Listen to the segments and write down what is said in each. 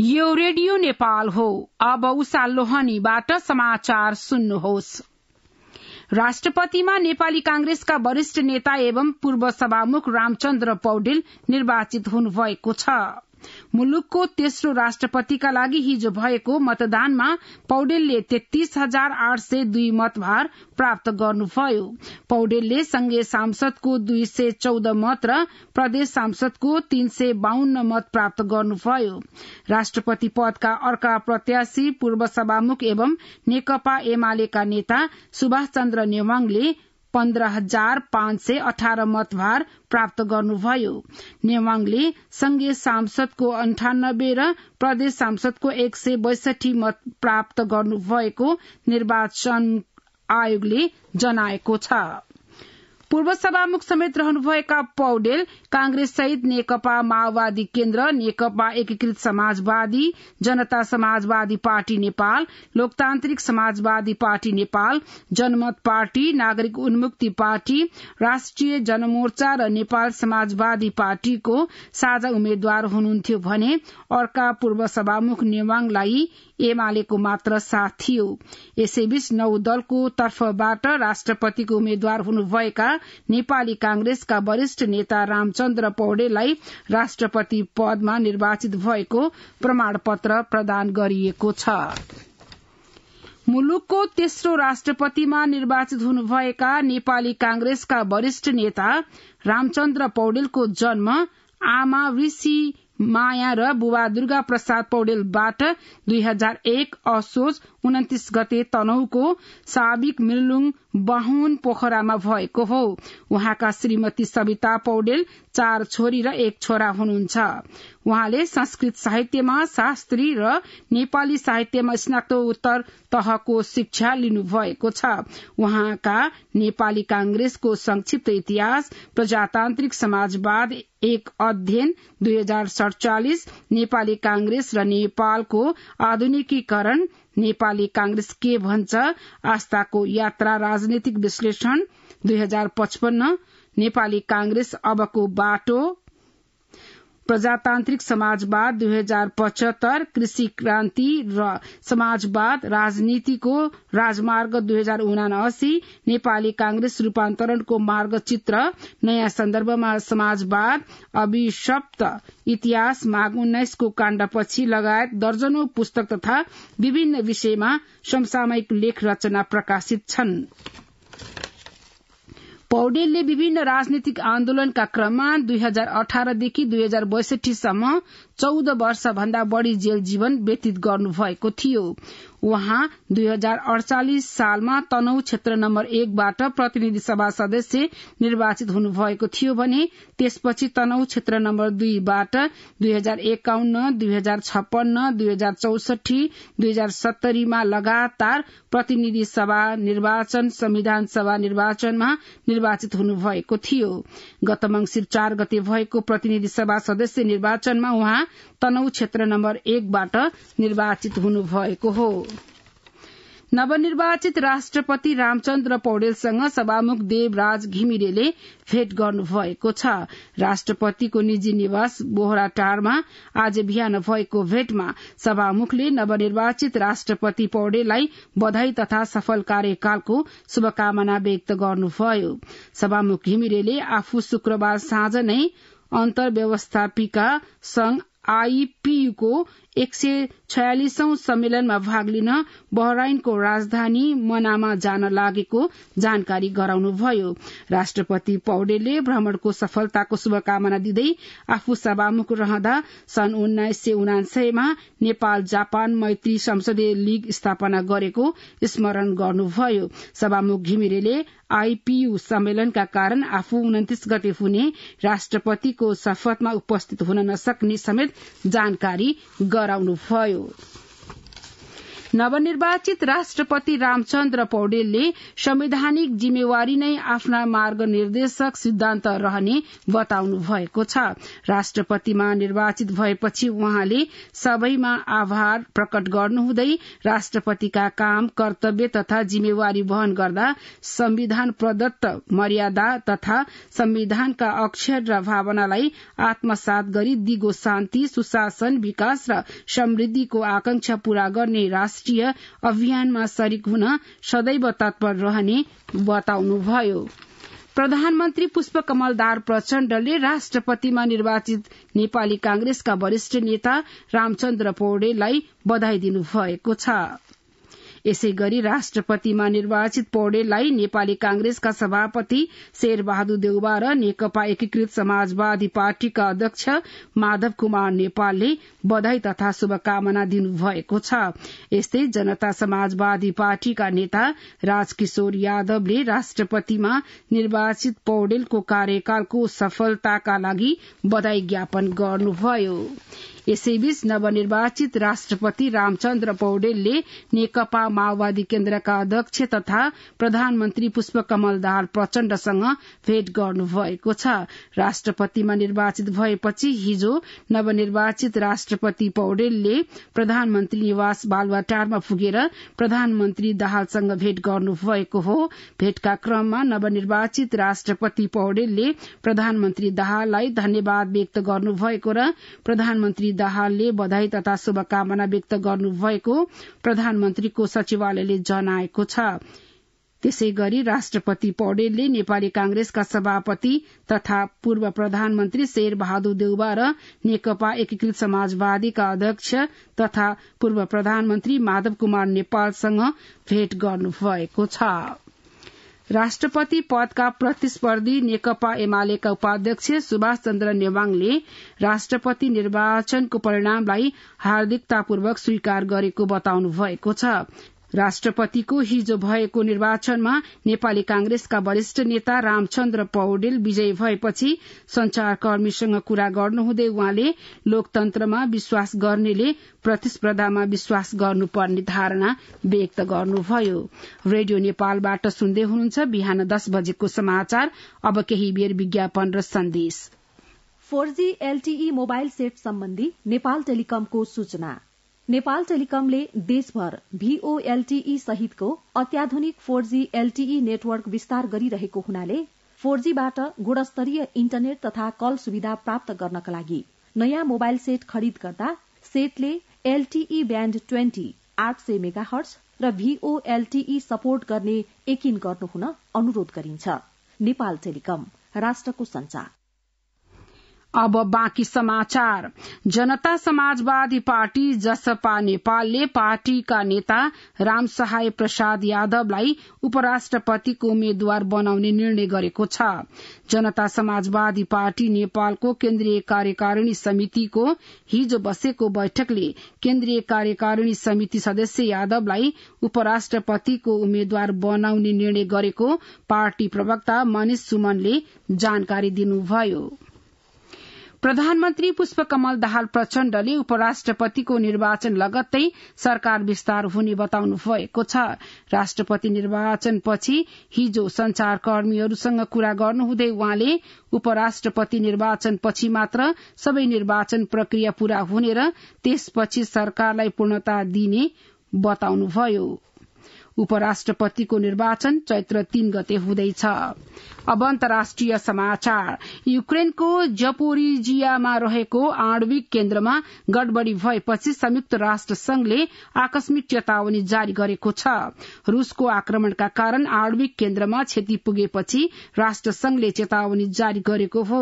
यो रेडियो नेपाल हो अब उषा लोहनीबाट समाचार सुन्नुहोस् राष्ट्रपतिमा नेपाली कांग्रेसका वरिष्ठ नेता एवं पूर्व सभामुख रामचन्द्र पौडेल निर्वाचित हुनुभएको छ मुलुकको तेस्रो राष्ट्रपतिका लागि हिजो भएको मतदानमा पौडेलले तेत्तीस हजार आठ सय दुई मतभार प्राप्त गर्नुभयो पौडेलले संघीय सांसदको दुई सय चौध मत र प्रदेश सांसदको तीन सय बाहन्न मत प्राप्त गर्नुभयो राष्ट्रपति पदका अर्का प्रत्याशी पूर्व सभामुख एवं नेकपा एमालेका नेता सुभाष चन्द्र नेवाङले पन्ध्र हजार पाँच सय अठार मतभार प्राप्त गर्नुभयो नेवाङले संघीय सांसदको अन्ठानब्बे र प्रदेश सांसदको एक सय बैसठी मत प्राप्त गर्नुभएको निर्वाचन आयोगले जनाएको छ पूर्व सभामुख समेत रहनुभएका पौडेल कांग्रेस सहित नेकपा माओवादी केन्द्र नेकपा एकीकृत समाजवादी जनता समाजवादी पार्टी नेपाल लोकतान्त्रिक समाजवादी पार्टी नेपाल जनमत पार्टी नागरिक उन्मुक्ति पार्टी राष्ट्रिय जनमोर्चा र नेपाल समाजवादी पार्टीको साझा उम्मेद्वार हुनुहुन्थ्यो भने अर्का पूर्व सभामुख नेवाङलाई एमालेको मात्र साथ थियो यसैबीच नौ दलको तर्फबाट राष्ट्रपतिको उम्मेद्वार हुनुभएका नेपाली कांग्रेसका वरिष्ठ नेता रामचन्द्र पौडेललाई राष्ट्रपति पदमा निर्वाचित भएको प्रमाण पत्र प्रदान गरिएको छ मुलुकको तेस्रो राष्ट्रपतिमा निर्वाचित हुनुभएका नेपाली कांग्रेसका वरिष्ठ नेता रामचन्द्र पौडेलको जन्म आमा ऋषि माया र बुवा दुर्गा प्रसाद पौडेलबाट दुई हजार एक असोज उन्तिस गते तनहको साबिक मिल्लुङ बाहुन पोखरामा भएको हो उहाँका श्रीमती सविता पौडेल चार छोरी र एक छोरा हुनुहुन्छ उहाँले संस्कृत साहित्यमा शास्त्री र नेपाली साहित्यमा स्नातोत्तर तहको शिक्षा लिनुभएको छ उहाँका नेपाली कांग्रेसको संक्षिप्त इतिहास प्रजातान्त्रिक समाजवाद एक अध्ययन दुई हजार सड़चालिस नेपाली कांग्रेस र नेपालको आधुनिकीकरण नेपाली कांग्रेस के भन्छ आस्थाको यात्रा राजनैतिक विश्लेषण दुई हजार पचपन्न नेपाली कांग्रेस अबको बाटो प्रजातान्त्रिक समाजवाद दुई हजार पचहत्तर कृषि क्रान्ति र समाजवाद राजनीतिको राजमार्ग दुई हजार उनासी नेपाली कांग्रेस रूपान्तरणको मार्गचित्र नयाँ सन्दर्भमा समाजवाद अभिशप्त इतिहास माघ उन्नाइसको काण्डपछि लगायत दर्जनौं पुस्तक तथा विभिन्न विषयमा समसामयिक लेख रचना प्रकाशित छनृ पौडेलले विभिन्न राजनीतिक आन्दोलनका क्रममा दुई हजार अठारदेखि दुई हजार बैसठीसम्म चौध वर्ष भन्दा बढ़ी जेल जीवन व्यतीत गर्नु भएको थियो उहाँ दुई हजार अडचालिस सालमा तनौ क्षेत्र नम्बर एकबाट प्रतिनिधि सभा सदस्य निर्वाचित हुनुभएको थियो भने त्यसपछि तनौ क्षेत्र नम्बर दुईबाट दुई हजार एकाउन्न दुई हजार छप्पन्न दुई हजार चौसठी दुई हजार सत्तरीमा लगातार प्रतिनिधि सभा निर्वाचन संविधान सभा निर्वाचनमा निर्वाचित हुनुभएको थियो गत मंगिर चार गते भएको प्रतिनिधि सभा सदस्य निर्वाचनमा उहाँ तनौ क्षेत्र नम्बर एकबाट निर्वाचित हुनुभएको हो नवनिर्वाचित राष्ट्रपति रामचन्द्र पौडेलसँग सभामुख देवराज घिमिरेले भेट गर्नु भएको छ राष्ट्रपतिको निजी निवास बोहराटारमा आज बिहान भएको भेटमा सभामुखले नवनिर्वाचित राष्ट्रपति पौडेललाई बधाई तथा सफल कार्यकालको शुभकामना व्यक्त गर्नुभयो सभामुख घिमिरेले आफू शुक्रबार साँझ नै अन्तर्व्यवस्थापिका संघ आईपीको एक सय छयालिसौं सम्मेलनमा भाग लिन बहराइनको राजधानी मनामा जान लागेको जानकारी गराउनुभयो राष्ट्रपति पौडेलले भ्रमणको सफलताको शुभकामना दिँदै आफू सभामुख रहँदा सन् उन्नाइस सय उनासयमा नेपाल जापान मैत्री संसदीय लीग स्थापना गरेको स्मरण गर्नुभयो सभामुख घिमिरेले आईपीयू सम्मेलनका कारण आफू उन्तिस गते हुने राष्ट्रपतिको शपथमा उपस्थित हुन नसक्ने समेत जानकारी गराउनुभयो नवनिर्वाचित राष्ट्रपति रामचन्द्र पौडेलले संवैधानिक जिम्मेवारी नै आफ्ना मार्ग निर्देशक सिद्धान्त रहने बताउनु भएको छ राष्ट्रपतिमा निर्वाचित भएपछि उहाँले सबैमा आभार प्रकट गर्नुहुँदै राष्ट्रपतिका काम कर्तव्य तथा जिम्मेवारी वहन गर्दा संविधान प्रदत्त मर्यादा तथा संविधानका अक्षर र भावनालाई आत्मसात गरी दिगो शान्ति सुशासन विकास र समृद्धिको आकांक्षा पूरा गर्ने राष्ट्र राष्ट्रिय अभियानमा सरिक हुन सदैव तत्पर रहने बताउनुभयो प्रधानमन्त्री पुष्पकमल दार प्रचण्डले राष्ट्रपतिमा निर्वाचित नेपाली कांग्रेसका वरिष्ठ नेता रामचन्द्र पौडेललाई बधाई दिनुभएको छ यसै गरी राष्ट्रपतिमा निर्वाचित पौडेललाई नेपाली कांग्रेसका सभापति शेरबहादुर देउबा र नेकपा एकीकृत समाजवादी पार्टीका अध्यक्ष माधव कुमार नेपालले बधाई तथा शुभकामना दिनुभएको छ यस्तै जनता समाजवादी पार्टीका नेता राजकिशोर यादवले राष्ट्रपतिमा निर्वाचित पौडेलको कार्यकालको सफलताका लागि बधाई ज्ञापन गर्नुभयो यसैबीच नवनिर्वाचित राष्ट्रपति रामचन्द्र पौडेलले नेकपा माओवादी केन्द्रका अध्यक्ष तथा प्रधानमन्त्री पुष्पकमल दाहाल प्रचण्डसँग भेट गर्नुभएको छ राष्ट्रपतिमा निर्वाचित भएपछि हिजो नवनिर्वाचित राष्ट्रपति पौडेलले प्रधानमन्त्री निवास बालुवाटारमा पुगेर प्रधानमन्त्री दाहालसँग भेट गर्नुभएको हो भेटका क्रममा नवनिर्वाचित राष्ट्रपति पौडेलले प्रधानमन्त्री दाहाललाई धन्यवाद व्यक्त गर्नुभएको र प्रधानमन्त्री दाहालले बधाई तथा शुभकामना व्यक्त गर्नुभएको प्रधानमन्त्रीको सचिवालयले जनाएको छ त्यसै गरी राष्ट्रपति पौडेलले नेपाली कांग्रेसका सभापति तथा पूर्व प्रधानमन्त्री शेर बहादुर देउबा र नेकपा एकीकृत समाजवादीका अध्यक्ष तथा पूर्व प्रधानमन्त्री माधव कुमार नेपालसँग भेट गर्नुभएको छ राष्ट्रपति पदका प्रतिस्पर्धी नेकपा एमालेका उपाध्यक्ष सुभाष चन्द्र नेवाङले राष्ट्रपति निर्वाचनको परिणामलाई हार्दिकतापूर्वक स्वीकार गरेको बताउनु भएको छ राष्ट्रपतिको हिजो भएको निर्वाचनमा नेपाली कांग्रेसका वरिष्ठ नेता रामचन्द्र पौडेल विजयी भएपछि संचारकर्मीसँग कुरा गर्नुहुँदै उहाँले लोकतन्त्रमा विश्वास गर्नेले प्रतिस्पर्धामा विश्वास गर्नुपर्ने धारणा व्यक्त गर्नुभयो रेडियो नेपालबाट सुन्दै हुनुहुन्छ बिहान दस बजेको समाचार अब केही बेर विज्ञापन र सन्देश four G LTE mobile set सम्बन्धी नेपाल टेलिकमको सूचना नेपाल टेलिकमले देशभर भीओएलटीई सहितको अत्याधुनिक फोर जी एलटीई नेटवर्क विस्तार गरिरहेको हुनाले फोर जीबाट गुणस्तरीय इन्टरनेट तथा कल सुविधा प्राप्त गर्नका लागि नयाँ मोबाइल सेट खरिद गर्दा सेटले एलटीई ब्याण्ड ट्वेन्टी आठ सय मेगा हर्स र भीओएलटीई सपोर्ट गर्ने एकिन गर्नुहुन अनुरोध गरिन्छ नेपाल टेलिकम राष्ट्रको संचार अब बाँकी समाचार जनता समाजवादी पार्टी जसपा नेपालले पार्टीका नेता रामसहाय प्रसाद यादवलाई उपराष्ट्रपतिको उम्मेद्वार बनाउने निर्णय गरेको छ जनता समाजवादी पार्टी नेपालको केन्द्रीय कार्यकारिणी समितिको हिजो बसेको बैठकले केन्द्रीय कार्यकारिणी समिति सदस्य यादवलाई उपराष्ट्रपतिको उम्मेद्वार बनाउने निर्णय गरेको पार्टी प्रवक्ता मनिष सुमनले जानकारी दिनुभयो प्रधानमन्त्री पुष्पकमल दाहाल प्रचण्डले उपराष्ट्रपतिको निर्वाचन लगत्तै सरकार विस्तार हुने बताउनु भएको छ राष्ट्रपति निर्वाचनपछि हिजो संचारकर्मीहरूसँग कुरा गर्नुहुँदै उहाँले उपराष्ट्रपति निर्वाचनपछि मात्र सबै निर्वाचन प्रक्रिया पूरा हुने र त्यसपछि सरकारलाई पूर्णता दिने बताउनुभयो उपराष्ट्रपतिको निर्वाचन चैत्र तीन गते हुँदैछ अब अन्तर्राष्ट्रिय समाचार युक्रेनको जपोरिजियामा रहेको आणविक केन्द्रमा गडबड़ी भएपछि संयुक्त राष्ट्र संघले आकस्मिक चेतावनी जारी गरेको छ रूसको आक्रमणका कारण आणविक केन्द्रमा क्षति पुगेपछि राष्ट्र संघले चेतावनी जारी गरेको हो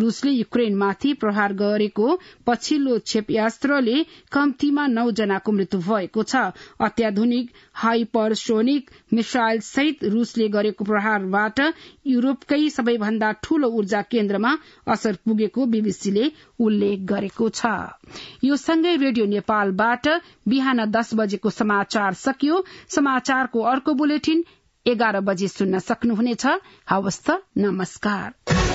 रूसले युक्रेनमाथि प्रहार गरेको पछिल्लो क्षेपयास्त्रले कम्तीमा नौ जनाको मृत्यु भएको छ अत्याधुनिक हाइपर हाइपरसोनिक मिसाइल सहित रूसले गरेको प्रहारबाट युरोपकै सबैभन्दा ठूलो ऊर्जा केन्द्रमा असर पुगेको बीबीसीले उल्लेख गरेको छ यो सँगै रेडियो नेपालबाट बिहान दस बजेको समाचार सकियो समाचारको अर्को बुलेटिन एघार बजे सुन्न सक्नुहुनेछ हवस्त नमस्कार